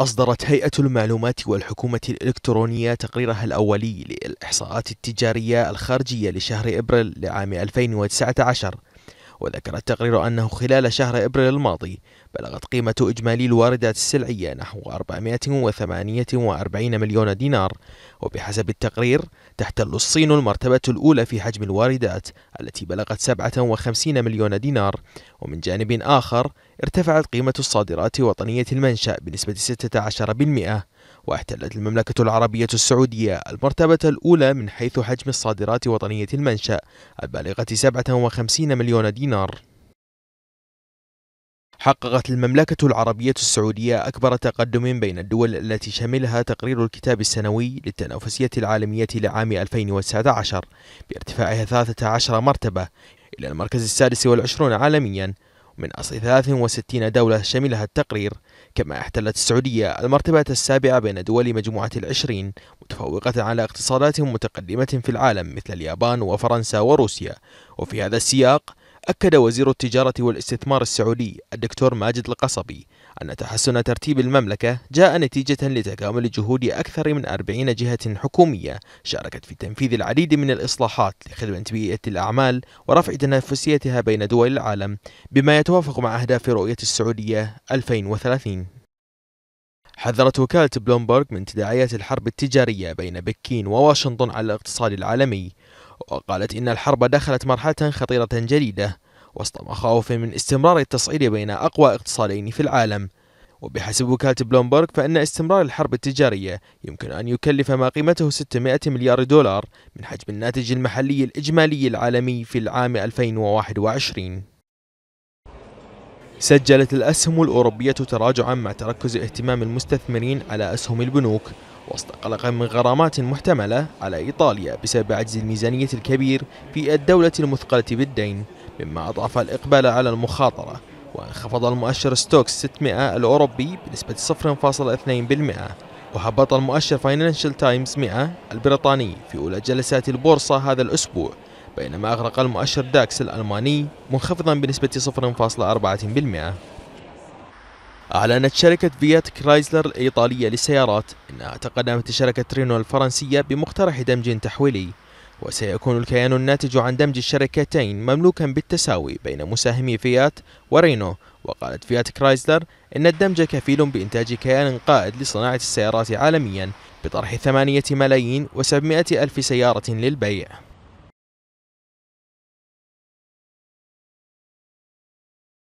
أصدرت هيئة المعلومات والحكومة الإلكترونية تقريرها الأولي للإحصاءات التجارية الخارجية لشهر إبريل لعام 2019 وذكر التقرير أنه خلال شهر إبريل الماضي بلغت قيمة إجمالي الواردات السلعية نحو 448 مليون دينار وبحسب التقرير تحتل الصين المرتبة الأولى في حجم الواردات التي بلغت 57 مليون دينار ومن جانب آخر ارتفعت قيمة الصادرات وطنية المنشأ بنسبة 16% واحتلت المملكة العربية السعودية المرتبة الأولى من حيث حجم الصادرات وطنية المنشأ البالغة 57 مليون دينار حققت المملكة العربية السعودية أكبر تقدم بين الدول التي شملها تقرير الكتاب السنوي للتنافسية العالمية لعام 2019 بارتفاعها 13 مرتبة إلى المركز السادس والعشرون عالمياً من أصل 63 دولة شملها التقرير كما احتلت السعودية المرتبة السابعة بين دول مجموعة العشرين متفوقة على اقتصادات متقدمة في العالم مثل اليابان وفرنسا وروسيا وفي هذا السياق أكد وزير التجارة والاستثمار السعودي الدكتور ماجد القصبي أن تحسن ترتيب المملكة جاء نتيجة لتكامل جهود أكثر من 40 جهة حكومية شاركت في تنفيذ العديد من الإصلاحات لخدمة بيئة الأعمال ورفع تنافسيتها بين دول العالم بما يتوافق مع أهداف رؤية السعودية 2030 حذرت وكالة بلومبرغ من تداعيات الحرب التجارية بين بكين وواشنطن على الاقتصاد العالمي وقالت إن الحرب دخلت مرحلة خطيرة جديدة وسط مخاوف من استمرار التصعيد بين أقوى اقتصادين في العالم وبحسب وكالة بلومبرغ فإن استمرار الحرب التجارية يمكن أن يكلف ما قيمته 600 مليار دولار من حجم الناتج المحلي الإجمالي العالمي في العام 2021 سجلت الأسهم الأوروبية تراجعا مع تركز اهتمام المستثمرين على أسهم البنوك وسط قلق من غرامات محتملة على إيطاليا بسبب عجز الميزانية الكبير في الدولة المثقلة بالدين مما أضعف الإقبال على المخاطرة وانخفض المؤشر ستوكس 600 الأوروبي بنسبة 0.2% وهبط المؤشر فاينانشال تايمز 100 البريطاني في أولى جلسات البورصة هذا الأسبوع بينما أغرق المؤشر داكس الألماني منخفضا بنسبة 0.4% أعلنت شركة فيات كرايزلر الإيطالية للسيارات أنها تقدمت شركة رينو الفرنسية بمقترح دمج تحويلي وسيكون الكيان الناتج عن دمج الشركتين مملوكا بالتساوي بين مساهمي فيات ورينو وقالت فيات كرايزلر إن الدمج كفيل بإنتاج كيان قائد لصناعة السيارات عالميا بطرح 8 ملايين و700 ألف سيارة للبيع